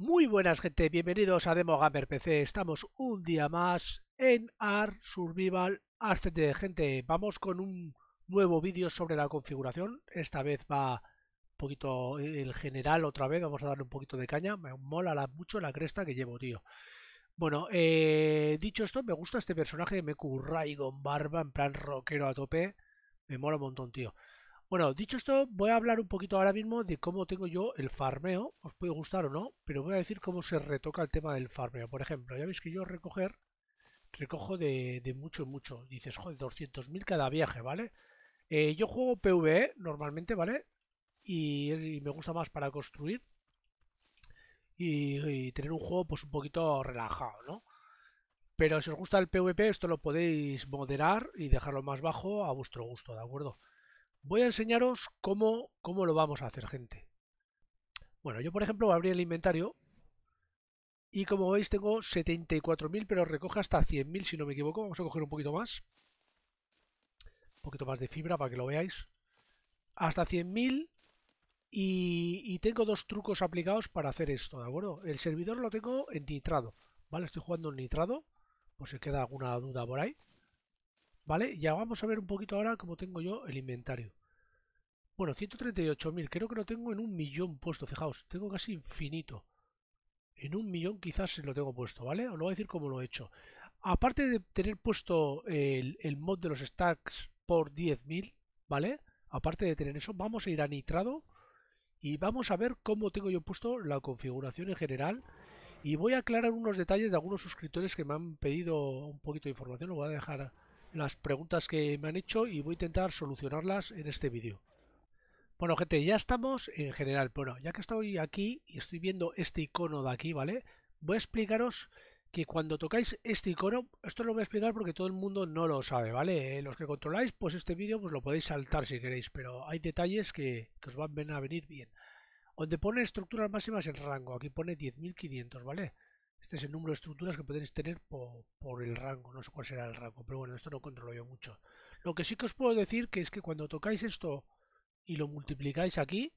Muy buenas gente, bienvenidos a Demogamer PC, estamos un día más en Art Survival de Gente, vamos con un nuevo vídeo sobre la configuración, esta vez va un poquito el general otra vez, vamos a darle un poquito de caña, me mola mucho la cresta que llevo, tío. Bueno, eh, dicho esto, me gusta este personaje de Meku barba, en plan rockero a tope, me mola un montón, tío. Bueno, dicho esto, voy a hablar un poquito ahora mismo de cómo tengo yo el farmeo. Os puede gustar o no, pero voy a decir cómo se retoca el tema del farmeo. Por ejemplo, ya veis que yo recoger, recojo de, mucho en mucho. Dices, joder, 200.000 cada viaje, ¿vale? Eh, yo juego PvE normalmente, ¿vale? Y, me gusta más para construir y, y tener un juego pues un poquito relajado, ¿no? Pero si os gusta el PvP, esto lo podéis moderar y dejarlo más bajo a vuestro gusto, ¿de acuerdo? Voy a enseñaros cómo, cómo lo vamos a hacer, gente. Bueno, yo por ejemplo voy a abrir el inventario y como veis tengo 74.000, pero recoge hasta 100.000 si no me equivoco. Vamos a coger un poquito más. Un poquito más de fibra para que lo veáis. Hasta 100.000 y, tengo dos trucos aplicados para hacer esto, ¿de acuerdo? El servidor lo tengo en nitrado, ¿vale? Estoy jugando en nitrado, por si queda alguna duda por ahí. ¿Vale? Ya vamos a ver un poquito ahora cómo tengo yo el inventario. Bueno, 138.000, creo que lo tengo en un millón puesto, fijaos, tengo casi infinito. En un millón quizás lo tengo puesto, ¿vale? Os lo voy a decir cómo lo he hecho. Aparte de tener puesto el, el mod de los stacks por 10.000, ¿vale? Aparte de tener eso, vamos a ir a nitrado y vamos a ver cómo tengo yo puesto la configuración en general. Y voy a aclarar unos detalles de algunos suscriptores que me han pedido un poquito de información. Lo voy a dejar las preguntas que me han hecho y voy a intentar solucionarlas en este vídeo. Bueno, gente, ya estamos en general. Bueno, ya que estoy aquí y estoy viendo este icono de aquí, ¿vale? Voy a explicaros que cuando tocáis este icono, esto lo voy a explicar porque todo el mundo no lo sabe, ¿vale? Eh, los que controláis, pues este vídeo pues lo podéis saltar si queréis, pero hay detalles que, os van a venir bien. Donde pone estructuras máximas el rango, aquí pone 10.500, ¿vale? Este es el número de estructuras que podéis tener por, por, el rango, no sé cuál será el rango, pero bueno, esto no controlo yo mucho. Lo que sí que os puedo decir que es que cuando tocáis esto y lo multiplicáis aquí,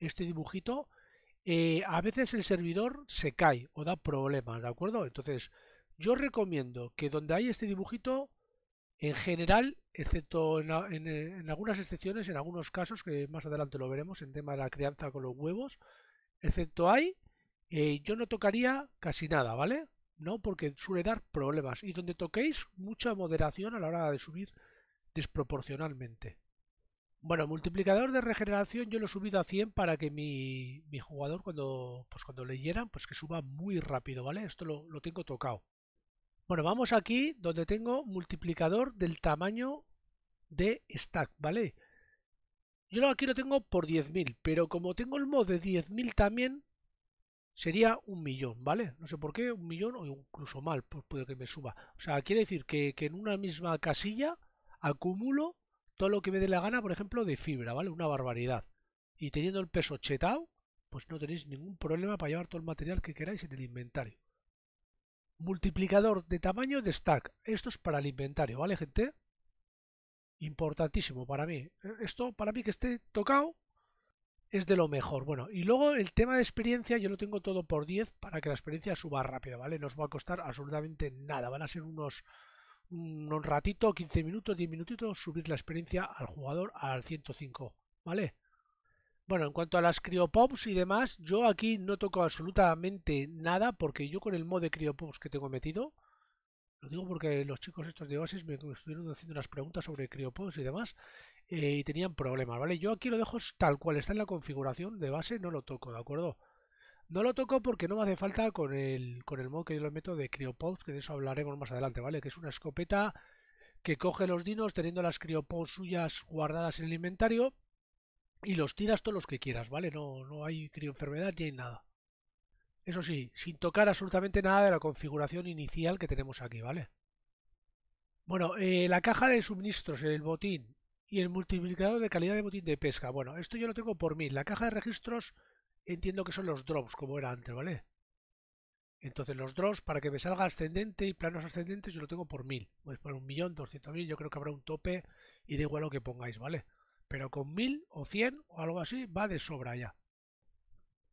este dibujito, eh, a veces el servidor se cae o da problemas, ¿de acuerdo? Entonces, yo recomiendo que donde hay este dibujito, en general, excepto en, eh, algunas excepciones, en algunos casos, que más adelante lo veremos, en tema de la crianza con los huevos, excepto ahí, eh, yo no tocaría casi nada, ¿vale? No, porque suele dar problemas. Y donde toquéis, mucha moderación a la hora de subir desproporcionalmente. Bueno, multiplicador de regeneración yo lo he subido a 100 para que mi, mi jugador cuando, pues cuando leyeran, pues que suba muy rápido, ¿vale? Esto lo, tengo tocado. Bueno, vamos aquí donde tengo multiplicador del tamaño de stack, ¿vale? Yo aquí lo tengo por 10.000, pero como tengo el mod de 10.000 también, sería un millón, ¿vale? No sé por qué, un millón o incluso mal, pues puede que me suba. O sea, quiere decir que, que en una misma casilla acumulo todo lo que me dé la gana, por ejemplo, de fibra, ¿vale? Una barbaridad. Y teniendo el peso chetado, pues no tenéis ningún problema para llevar todo el material que queráis en el inventario. Multiplicador de tamaño de stack. Esto es para el inventario, ¿vale, gente? Importantísimo para mí. Esto, para mí que esté tocado, es de lo mejor. Bueno, y luego el tema de experiencia, yo lo tengo todo por 10 para que la experiencia suba rápido, ¿vale? No os va a costar absolutamente nada. Van a ser unos un ratito, 15 minutos, 10 minutitos, subir la experiencia al jugador al 105, ¿vale? Bueno, en cuanto a las criopops y demás, yo aquí no toco absolutamente nada porque yo con el mod de criopops que tengo metido, lo digo porque los chicos estos de bases me estuvieron haciendo unas preguntas sobre criopops y demás eh, y tenían problemas, ¿vale? Yo aquí lo dejo tal cual está en la configuración de base, no lo toco, ¿de acuerdo? No lo toco porque no me hace falta con el, con el mod que yo le meto de criopods, que de eso hablaremos más adelante, ¿vale? Que es una escopeta que coge los dinos teniendo las criopods suyas guardadas en el inventario y los tiras todos los que quieras, ¿vale? No, no hay crioenfermedad ni hay nada. Eso sí, sin tocar absolutamente nada de la configuración inicial que tenemos aquí, ¿vale? Bueno, eh, la caja de suministros, el botín y el multiplicador de calidad de botín de pesca. Bueno, esto yo lo tengo por mí. La caja de registros entiendo que son los drops, como era antes, ¿vale? Entonces los drops, para que me salga ascendente y planos ascendentes, yo lo tengo por mil. pues poner un millón, doscientos mil, yo creo que habrá un tope y da igual lo que pongáis, ¿vale? Pero con mil o cien o algo así va de sobra ya.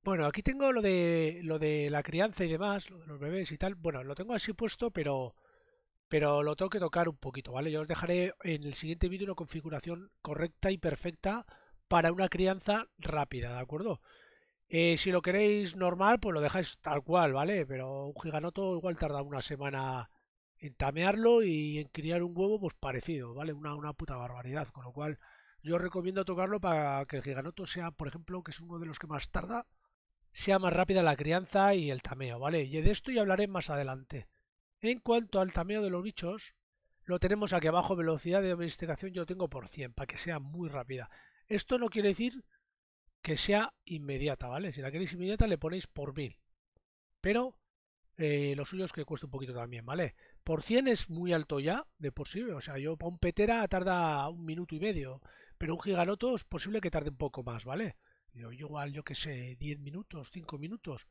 Bueno, aquí tengo lo de, lo de la crianza y demás, de los bebés y tal. Bueno, lo tengo así puesto, pero, pero lo tengo que tocar un poquito, ¿vale? Yo os dejaré en el siguiente vídeo una configuración correcta y perfecta para una crianza rápida, ¿de acuerdo? Eh, si lo queréis normal, pues lo dejáis tal cual, ¿vale? Pero un giganoto igual tarda una semana en tamearlo y en criar un huevo, pues parecido, ¿vale? Una, una puta barbaridad, con lo cual yo recomiendo tocarlo para que el giganoto sea, por ejemplo, que es uno de los que más tarda, sea más rápida la crianza y el tameo, ¿vale? Y de esto ya hablaré más adelante. En cuanto al tameo de los bichos, lo tenemos aquí abajo, velocidad de domesticación yo lo tengo por 100, para que sea muy rápida. Esto no quiere decir que sea inmediata, ¿vale? Si la queréis inmediata le ponéis por mil. Pero eh, los suyos que cueste un poquito también, ¿vale? Por 100 es muy alto ya, de por sí. O sea, yo para un petera tarda un minuto y medio. Pero un giganoto es posible que tarde un poco más, ¿vale? Yo, igual, yo que sé, 10 minutos, 5 minutos.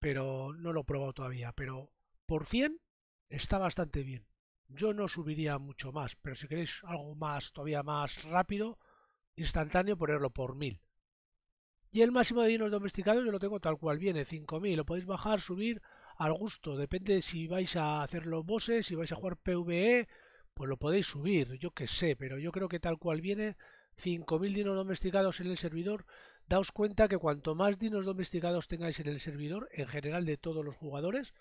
Pero no lo he probado todavía. Pero por 100 está bastante bien. Yo no subiría mucho más. Pero si queréis algo más, todavía más rápido, instantáneo, ponerlo por mil. Y el máximo de dinos domesticados yo lo tengo tal cual viene, 5.000. Lo podéis bajar, subir al gusto. Depende de si vais a hacer los bosses, si vais a jugar PvE, pues lo podéis subir. Yo qué sé, pero yo creo que tal cual viene, 5.000 dinos domesticados en el servidor. Daos cuenta que cuanto más dinos domesticados tengáis en el servidor, en general de todos los jugadores,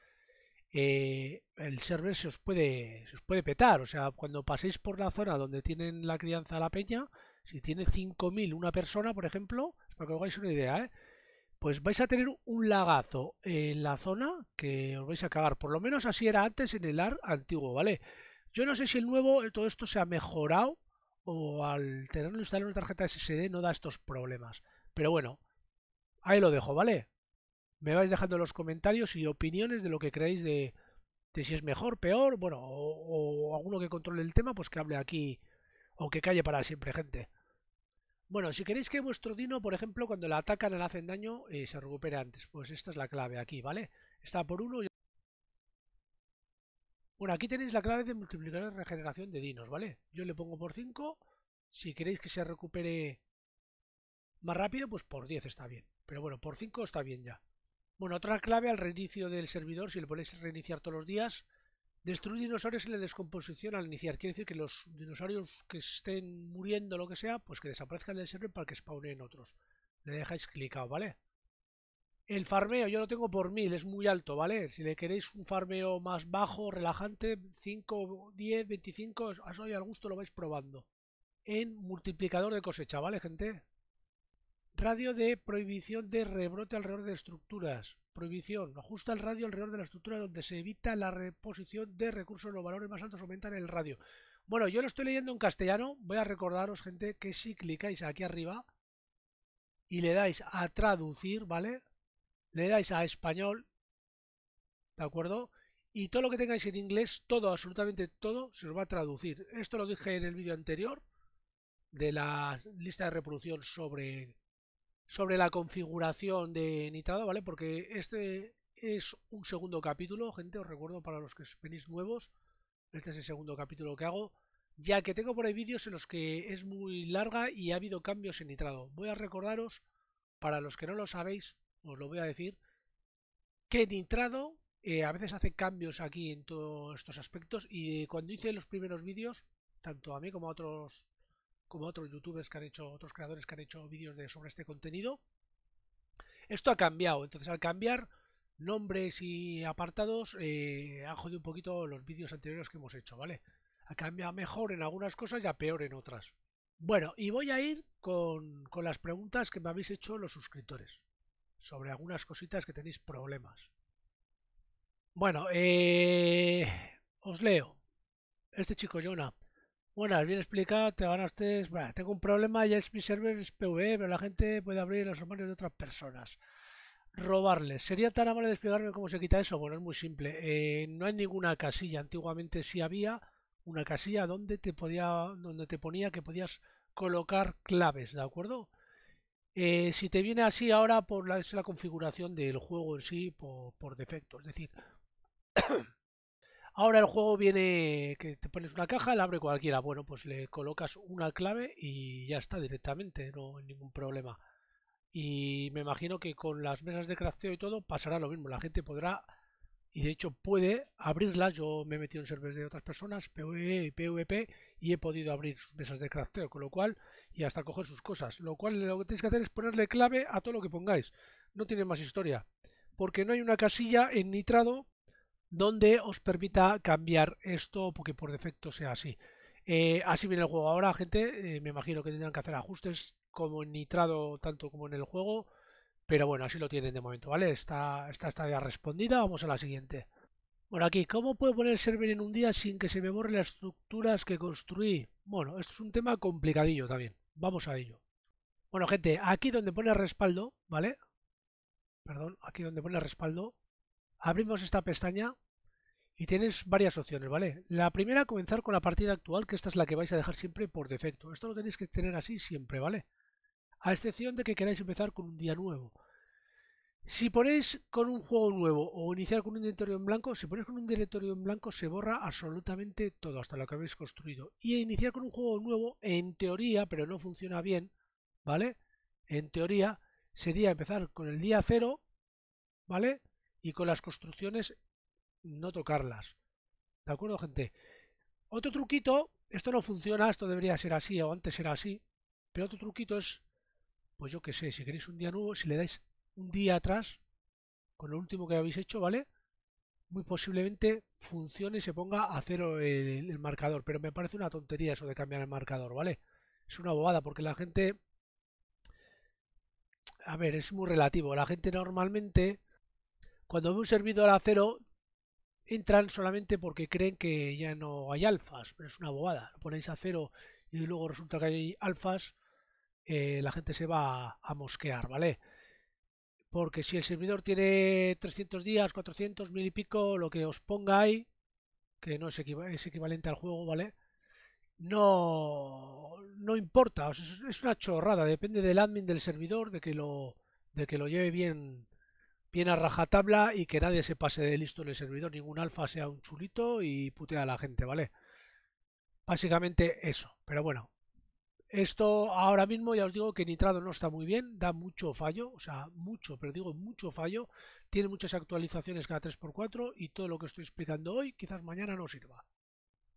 eh, el server se os, puede, se os puede petar. O sea, cuando paséis por la zona donde tienen la crianza a la peña, si tiene 5.000 una persona, por ejemplo, para que os hagáis una idea, ¿eh? pues vais a tener un lagazo en la zona que os vais a cagar. Por lo menos así era antes en el AR antiguo, ¿vale? Yo no sé si el nuevo, eh, todo esto se ha mejorado o al tener instalado una tarjeta SSD no da estos problemas. Pero bueno, ahí lo dejo, ¿vale? Me vais dejando los comentarios y opiniones de lo que creéis de, si es mejor, peor, bueno, o alguno que controle el tema, pues que hable aquí o que calle para siempre, gente. Bueno, si queréis que vuestro dino, por ejemplo, cuando la atacan le hacen daño, y eh, se recupere antes. Pues esta es la clave aquí, ¿vale? Está por uno y... Bueno, aquí tenéis la clave de multiplicar la regeneración de dinos, ¿vale? Yo le pongo por 5. Si queréis que se recupere más rápido, pues por 10 está bien. Pero bueno, por 5 está bien ya. Bueno, otra clave al reinicio del servidor, si le ponéis reiniciar todos los días, Destruir dinosaurios en la descomposición al iniciar. Quiere decir que los dinosaurios que estén muriendo, lo que sea, pues que desaparezcan del server para que spawnen otros. Le dejáis clicado, ¿vale? El farmeo yo lo tengo por mil, es muy alto, ¿vale? Si le queréis un farmeo más bajo, relajante, 5, 10, 25, eso al gusto lo vais probando. En multiplicador de cosecha, ¿vale, gente? Radio de prohibición de rebrote alrededor de estructuras. Prohibición. Ajusta el radio alrededor de la estructura donde se evita la reposición de recursos. Los valores más altos aumentan el radio. Bueno, yo lo estoy leyendo en castellano. Voy a recordaros, gente, que si clicáis aquí arriba y le dais a traducir, ¿vale? Le dais a español, ¿de acuerdo? Y todo lo que tengáis en inglés, todo, absolutamente todo, se os va a traducir. Esto lo dije en el vídeo anterior de la lista de reproducción sobre sobre la configuración de nitrado, ¿vale? Porque este es un segundo capítulo, gente, os recuerdo para los que venís nuevos, este es el segundo capítulo que hago, ya que tengo por ahí vídeos en los que es muy larga y ha habido cambios en nitrado. Voy a recordaros, para los que no lo sabéis, os lo voy a decir, que nitrado eh, a veces hace cambios aquí en todos estos aspectos y cuando hice los primeros vídeos, tanto a mí como a otros como otros youtubers que han hecho, otros creadores que han hecho vídeos sobre este contenido. Esto ha cambiado, entonces al cambiar nombres y apartados eh, ha jodido un poquito los vídeos anteriores que hemos hecho, ¿vale? Ha cambiado mejor en algunas cosas y a peor en otras. Bueno, y voy a ir con, las preguntas que me habéis hecho los suscriptores sobre algunas cositas que tenéis problemas. Bueno, eh, os leo. Este chico Jonah Buenas, bien explicado, te van a ustedes... Bueno, tengo un problema, ya es mi server es PvE, pero la gente puede abrir los armarios de otras personas. Robarles. ¿Sería tan amable de explicarme cómo se quita eso? Bueno, es muy simple. Eh, no hay ninguna casilla. Antiguamente sí había una casilla donde te, podía, donde te ponía que podías colocar claves, ¿de acuerdo? Eh, si te viene así ahora por la, es la configuración del juego en sí por defecto. Es decir... Ahora el juego viene que te pones una caja, la abre cualquiera. Bueno, pues le colocas una clave y ya está directamente, no hay ningún problema. Y me imagino que con las mesas de crafteo y todo pasará lo mismo. La gente podrá, y de hecho puede, abrirlas. Yo me he metido en servers de otras personas, PvE y PvP, y he podido abrir sus mesas de crafteo, con lo cual, y hasta coger sus cosas. Lo cual lo que tenéis que hacer es ponerle clave a todo lo que pongáis. No tiene más historia. Porque no hay una casilla en nitrado donde os permita cambiar esto porque por defecto sea así. Eh, así viene el juego ahora, gente. Eh, me imagino que tendrán que hacer ajustes como en nitrado, tanto como en el juego. Pero bueno, así lo tienen de momento, ¿vale? Está, está esta ya respondida. Vamos a la siguiente. Bueno, aquí, ¿cómo puedo poner server en un día sin que se me borren las estructuras que construí? Bueno, esto es un tema complicadillo también. Vamos a ello. Bueno, gente, aquí donde pone respaldo, ¿vale? Perdón, aquí donde pone respaldo, abrimos esta pestaña y tienes varias opciones, ¿vale? La primera, comenzar con la partida actual, que esta es la que vais a dejar siempre por defecto. Esto lo tenéis que tener así siempre, ¿vale? A excepción de que queráis empezar con un día nuevo. Si ponéis con un juego nuevo o iniciar con un directorio en blanco, si ponéis con un directorio en blanco se borra absolutamente todo hasta lo que habéis construido. Y iniciar con un juego nuevo, en teoría, pero no funciona bien, ¿vale? En teoría sería empezar con el día cero, ¿vale? Y con las construcciones no tocarlas. ¿De acuerdo, gente? Otro truquito, esto no funciona, esto debería ser así o antes era así, pero otro truquito es, pues yo qué sé, si queréis un día nuevo, si le dais un día atrás, con lo último que habéis hecho, ¿vale? Muy posiblemente funcione y se ponga a cero el, el marcador, pero me parece una tontería eso de cambiar el marcador, ¿vale? Es una bobada porque la gente... A ver, es muy relativo. La gente normalmente, cuando ve un servidor a cero, entran solamente porque creen que ya no hay alfas, pero es una bobada. Lo ponéis a cero y luego resulta que hay alfas, eh, la gente se va a, mosquear, ¿vale? Porque si el servidor tiene 300 días, 400, mil y pico, lo que os ponga ahí, que no es, equivalente al juego, ¿vale? No, no importa, es una chorrada, depende del admin del servidor, de que lo, de que lo lleve bien bien a rajatabla y que nadie se pase de listo en el servidor, ningún alfa sea un chulito y putea a la gente, ¿vale? Básicamente eso, pero bueno. Esto ahora mismo ya os digo que nitrado no está muy bien, da mucho fallo, o sea, mucho, pero digo mucho fallo, tiene muchas actualizaciones cada 3x4 y todo lo que estoy explicando hoy quizás mañana no sirva.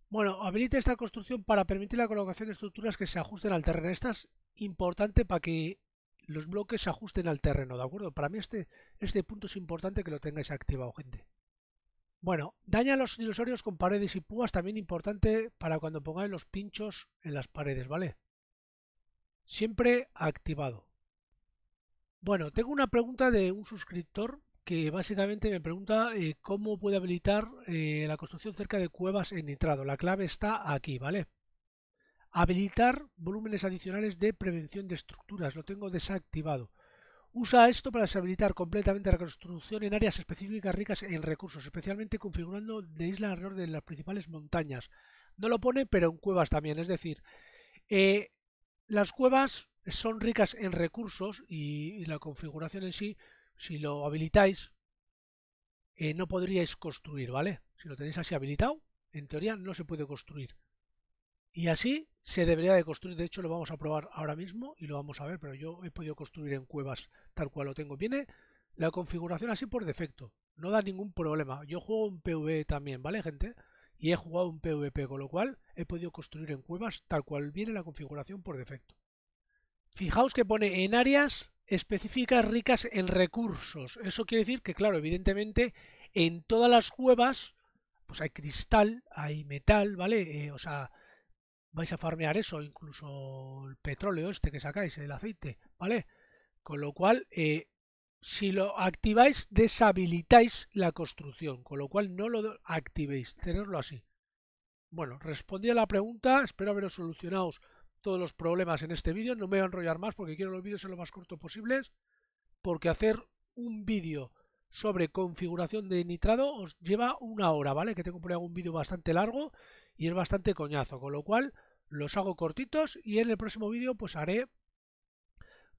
Bueno, habilite esta construcción para permitir la colocación de estructuras que se ajusten al terreno. Esta es importante para que los bloques se ajusten al terreno, ¿de acuerdo? Para mí este, este punto es importante que lo tengáis activado, gente. Bueno, daña a los dinosaurios con paredes y púas, también importante para cuando pongáis los pinchos en las paredes, ¿vale? Siempre activado. Bueno, tengo una pregunta de un suscriptor que básicamente me pregunta eh, cómo puede habilitar eh, la construcción cerca de cuevas en nitrado. La clave está aquí, ¿vale? Habilitar volúmenes adicionales de prevención de estructuras. Lo tengo desactivado. Usa esto para deshabilitar completamente la construcción en áreas específicas ricas en recursos, especialmente configurando de isla alrededor de las principales montañas. No lo pone, pero en cuevas también. Es decir, eh, las cuevas son ricas en recursos y, la configuración en sí, si lo habilitáis, eh, no podríais construir, ¿vale? Si lo tenéis así habilitado, en teoría no se puede construir. Y así se debería de construir, de hecho lo vamos a probar ahora mismo y lo vamos a ver, pero yo he podido construir en cuevas tal cual lo tengo. Viene la configuración así por defecto, no da ningún problema. Yo juego un PvE también, ¿vale gente? Y he jugado un PvP, con lo cual he podido construir en cuevas tal cual viene la configuración por defecto. Fijaos que pone en áreas específicas ricas en recursos. Eso quiere decir que, claro, evidentemente en todas las cuevas pues hay cristal, hay metal, ¿vale? Eh, o sea, vais a farmear eso, incluso el petróleo este que sacáis, el aceite, ¿vale? Con lo cual, eh, si lo activáis, deshabilitáis la construcción, con lo cual no lo activéis, tenerlo así. Bueno, respondí a la pregunta, espero haberos solucionado todos los problemas en este vídeo, no me voy a enrollar más porque quiero los vídeos en lo más corto posibles, porque hacer un vídeo sobre configuración de nitrado os lleva una hora, ¿vale? Que tengo por ahí un vídeo bastante largo y es bastante coñazo, con lo cual los hago cortitos y en el próximo vídeo pues haré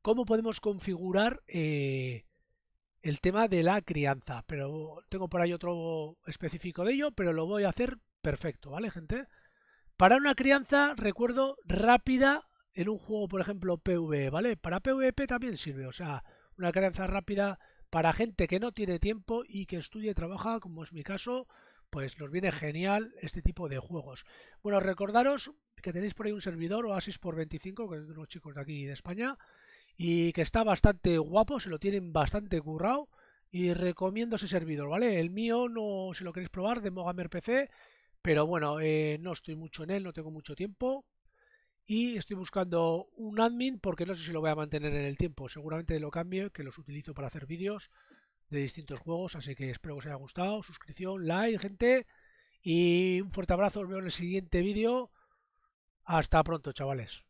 cómo podemos configurar eh, el tema de la crianza. Pero tengo por ahí otro específico de ello, pero lo voy a hacer perfecto, ¿vale, gente? Para una crianza, recuerdo, rápida en un juego, por ejemplo, PvE, ¿vale? Para PvP e también sirve, o sea, una crianza rápida para gente que no tiene tiempo y que estudia y trabaja, como es mi caso, pues nos viene genial este tipo de juegos. Bueno, recordaros, que tenéis por ahí un servidor Oasis por 25, que es de unos chicos de aquí de España, y que está bastante guapo, se lo tienen bastante currado, y recomiendo ese servidor, ¿vale? El mío, no si lo queréis probar, de Mogamer PC, pero bueno, eh, no estoy mucho en él, no tengo mucho tiempo, y estoy buscando un admin porque no sé si lo voy a mantener en el tiempo, seguramente lo cambie, que los utilizo para hacer vídeos de distintos juegos, así que espero que os haya gustado, suscripción, like, gente, y un fuerte abrazo, os veo en el siguiente vídeo. Hasta pronto, chavales.